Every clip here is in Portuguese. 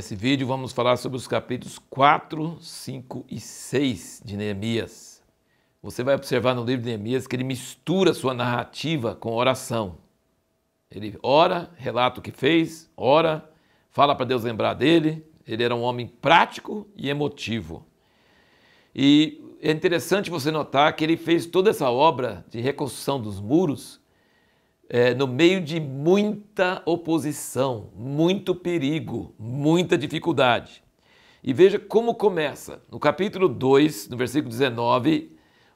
Nesse vídeo vamos falar sobre os capítulos 4, 5 e 6 de Neemias. Você vai observar no livro de Neemias que ele mistura sua narrativa com oração. Ele ora, relata o que fez, ora, fala para Deus lembrar dele. Ele era um homem prático e emotivo. E é interessante você notar que ele fez toda essa obra de reconstrução dos muros é, no meio de muita oposição, muito perigo, muita dificuldade. E veja como começa. No capítulo 2, no versículo 19,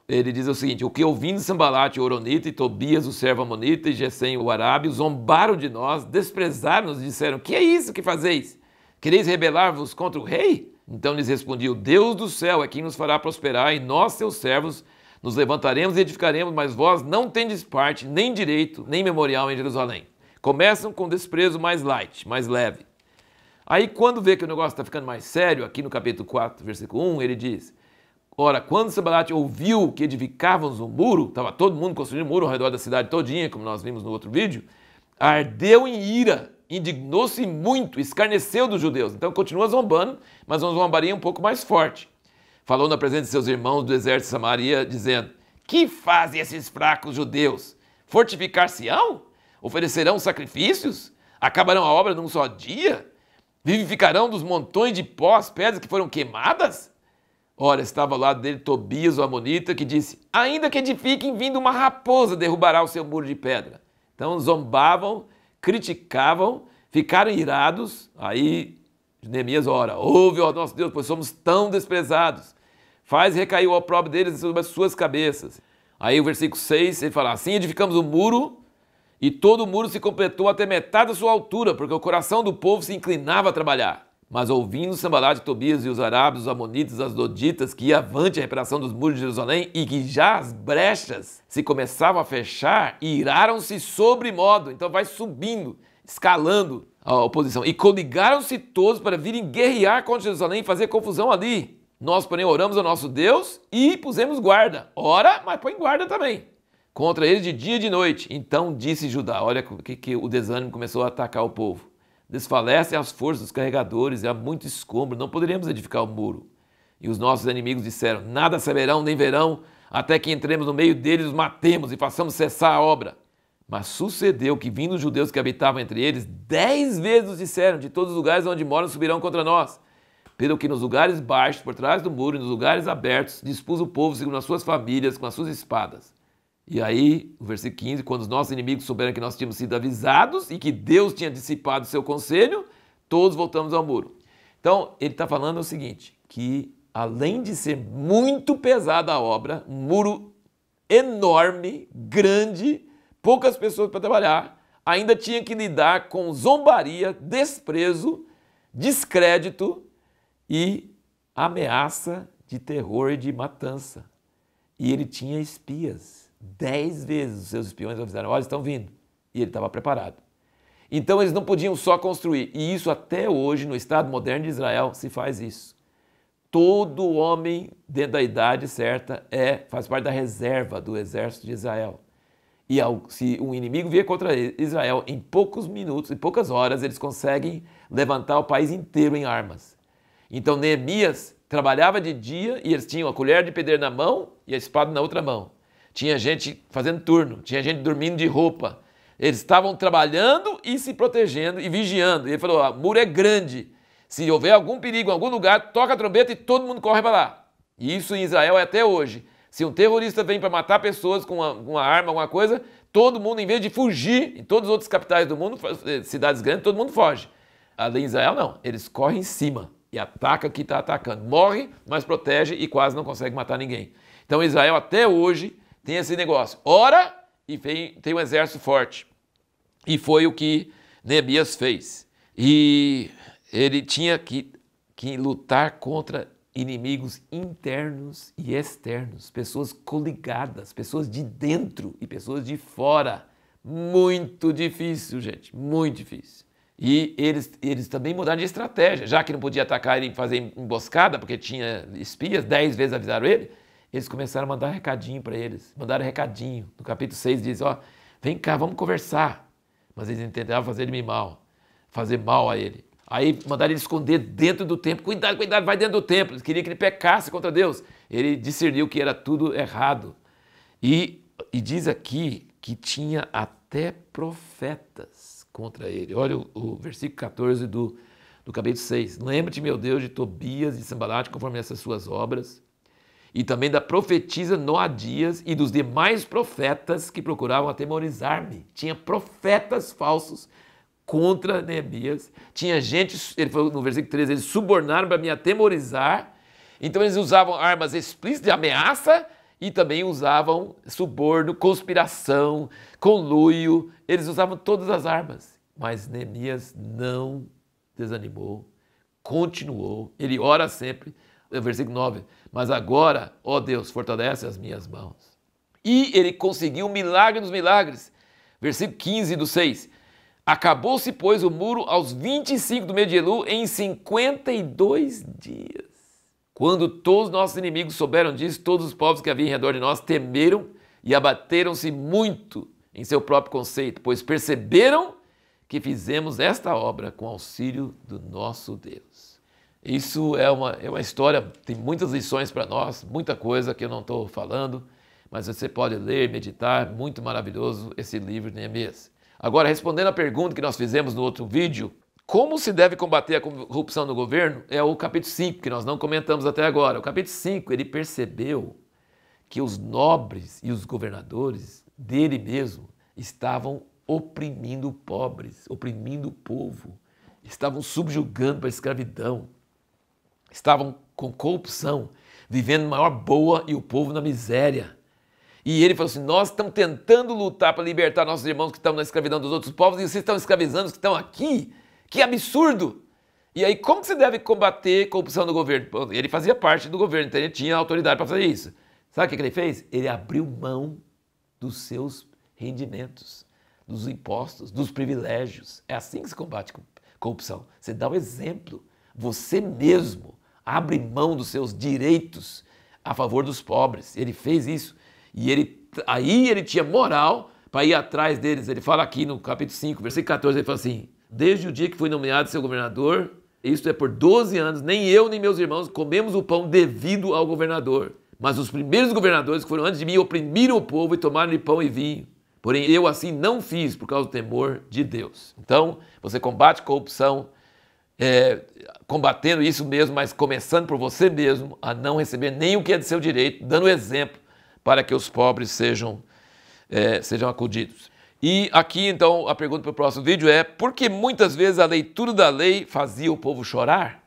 ele diz o seguinte: O que ouvindo Sambalate, o Oronita, e Tobias, o servo Amonita, e Gesem, o Arábio, zombaram de nós, desprezaram-nos e disseram: Que é isso que fazeis? Quereis rebelar-vos contra o rei? Então lhes respondi: O Deus do céu é quem nos fará prosperar, e nós, seus servos, nos levantaremos e edificaremos, mas vós não tendes parte, nem direito, nem memorial em Jerusalém. Começam com desprezo mais light, mais leve. Aí, quando vê que o negócio está ficando mais sério, aqui no capítulo 4, versículo 1, ele diz: Ora, quando Sambalate ouviu que edificávamos um muro, estava todo mundo construindo um muro ao redor da cidade todinha, como nós vimos no outro vídeo, ardeu em ira, indignou-se muito, escarneceu dos judeus. Então continua zombando, mas uma zombaria um pouco mais forte falou na presença de seus irmãos do exército de Samaria, dizendo: Que fazem esses fracos judeus? Fortificar-se-ão? Oferecerão sacrifícios? Acabarão a obra num só dia? Vivificarão dos montões de pó as pedras que foram queimadas? Ora, estava ao lado dele Tobias, o Amonita, que disse: Ainda que edifiquem, vindo uma raposa derrubará o seu muro de pedra. Então zombavam, criticavam, ficaram irados. Aí Neemias ora, ouve, ó nosso Deus, pois somos tão desprezados. Faz recair o opróbrio deles sobre as suas cabeças. Aí o versículo 6, ele fala, assim edificamos o um muro, e todo o muro se completou até metade da sua altura, porque o coração do povo se inclinava a trabalhar. Mas ouvindo Sambalá de Tobias e os arábios, os amonitas, as doditas, que ia avante a reparação dos muros de Jerusalém e que já as brechas se começavam a fechar, iraram-se sobre modo. Então vai subindo, escalando a oposição. E coligaram-se todos para virem guerrear contra Jerusalém e fazer confusão ali. Nós, porém, oramos ao nosso Deus e pusemos guarda. Ora, mas põe guarda também. Contra eles de dia e de noite. Então disse Judá: Olha que, que o desânimo começou a atacar o povo. Desfalecem as forças dos carregadores, há muito escombro, não poderemos edificar o muro. E os nossos inimigos disseram: Nada saberão nem verão, até que entremos no meio deles, os matemos e façamos cessar a obra. Mas sucedeu que, vindo os judeus que habitavam entre eles, dez vezes nos disseram: De todos os lugares onde moram subirão contra nós. Pelo que nos lugares baixos, por trás do muro e nos lugares abertos, dispus o povo segundo as suas famílias, com as suas espadas. E aí, o versículo 15: Quando os nossos inimigos souberam que nós tínhamos sido avisados e que Deus tinha dissipado o seu conselho, todos voltamos ao muro. Então, ele está falando o seguinte: que além de ser muito pesada a obra, um muro enorme, grande, poucas pessoas para trabalhar, ainda tinha que lidar com zombaria, desprezo, descrédito e ameaça de terror e de matança. E ele tinha espias. Dez vezes os seus espiões avisaram: olha, estão vindo. E ele estava preparado. Então eles não podiam só construir. E isso até hoje, no Estado moderno de Israel, se faz isso. Todo homem dentro da idade certa é faz parte da reserva do exército de Israel. E ao, se um inimigo vier contra Israel, em poucos minutos, em poucas horas, eles conseguem levantar o país inteiro em armas. Então Neemias trabalhava de dia e eles tinham a colher de pedreiro na mão e a espada na outra mão. Tinha gente fazendo turno, tinha gente dormindo de roupa. Eles estavam trabalhando e se protegendo e vigiando. E ele falou: ah, o muro é grande. Se houver algum perigo em algum lugar, toca a trombeta e todo mundo corre para lá. E isso em Israel é até hoje. Se um terrorista vem para matar pessoas com uma, uma, arma, alguma coisa, todo mundo, em vez de fugir, em todas as outras capitais do mundo, eh, cidades grandes, todo mundo foge. Além de Israel, não. Eles correm em cima e atacam quem está atacando. Morre, mas protege e quase não consegue matar ninguém. Então Israel até hoje tem esse negócio. Ora e tem um exército forte. E foi o que Neemias fez. E ele tinha que, que lutar contra inimigos internos e externos, pessoas coligadas, pessoas de dentro e pessoas de fora. Muito difícil, gente, muito difícil. E eles, eles também mudaram de estratégia, já que não podia atacar e fazer emboscada, porque tinha espias, dez vezes avisaram ele, eles começaram a mandar recadinho para eles. Mandaram recadinho. No capítulo 6 diz: Ó, vem cá, vamos conversar. Mas eles entenderam fazer ele mal, fazer mal a ele. Aí mandaram ele esconder dentro do templo. Cuidado, cuidado, vai dentro do templo. Ele queria que ele pecasse contra Deus. Ele discerniu que era tudo errado. E, e diz aqui que tinha até profetas contra ele. Olha o, o versículo 14 do, do capítulo 6. Lembra-te, meu Deus, de Tobias e Sambalate, conforme essas suas obras, e também da profetisa Noadias e dos demais profetas que procuravam atemorizar-me. Tinha profetas falsos contra Neemias. Tinha gente, ele falou no versículo 13, eles subornaram para me atemorizar. Então eles usavam armas explícitas de ameaça e também usavam suborno, conspiração, conluio. Eles usavam todas as armas. Mas Neemias não desanimou, continuou. Ele ora sempre. Versículo 9. Mas agora, ó Deus, fortalece as minhas mãos. E ele conseguiu o um milagre dos milagres. Versículo 15 do 6. Acabou-se, pois, o muro aos 25 do mês de Elu em 52 dias. Quando todos nossos inimigos souberam disso, todos os povos que haviam em redor de nós temeram e abateram-se muito em seu próprio conceito, pois perceberam que fizemos esta obra com auxílio do nosso Deus. Isso é uma, é uma história, tem muitas lições para nós, muita coisa que eu não estou falando, mas você pode ler, meditar, muito maravilhoso esse livro de Neemias. Agora, respondendo à pergunta que nós fizemos no outro vídeo, como se deve combater a corrupção no governo é o capítulo 5, que nós não comentamos até agora. O capítulo 5, ele percebeu que os nobres e os governadores dele mesmo estavam oprimindo pobres, oprimindo o povo, estavam subjugando para a escravidão, estavam com corrupção, vivendo maior boa e o povo na miséria. E ele falou assim: nós estamos tentando lutar para libertar nossos irmãos que estão na escravidão dos outros povos e vocês estão escravizando os que estão aqui. Que absurdo! E aí, como que deve combater a corrupção no governo? Ele fazia parte do governo, então ele tinha autoridade para fazer isso. Sabe o que, ele fez? Ele abriu mão dos seus rendimentos, dos impostos, dos privilégios. É assim que se combate corrupção. Você dá o um exemplo. Você mesmo abre mão dos seus direitos a favor dos pobres. Ele fez isso. E ele, aí ele tinha moral para ir atrás deles. Ele fala aqui no capítulo 5, versículo 14, ele fala assim: Desde o dia que fui nomeado seu governador, isto é por 12 anos, nem eu nem meus irmãos comemos o pão devido ao governador. Mas os primeiros governadores que foram antes de mim oprimiram o povo e tomaram-lhe pão e vinho. Porém, eu assim não fiz por causa do temor de Deus. Então, você combate corrupção, é, combatendo isso mesmo, mas começando por você mesmo a não receber nem o que é de seu direito, dando exemplo para que os pobres sejam, é, sejam acudidos. E aqui, então, a pergunta para o próximo vídeo é: por que muitas vezes a leitura da lei fazia o povo chorar?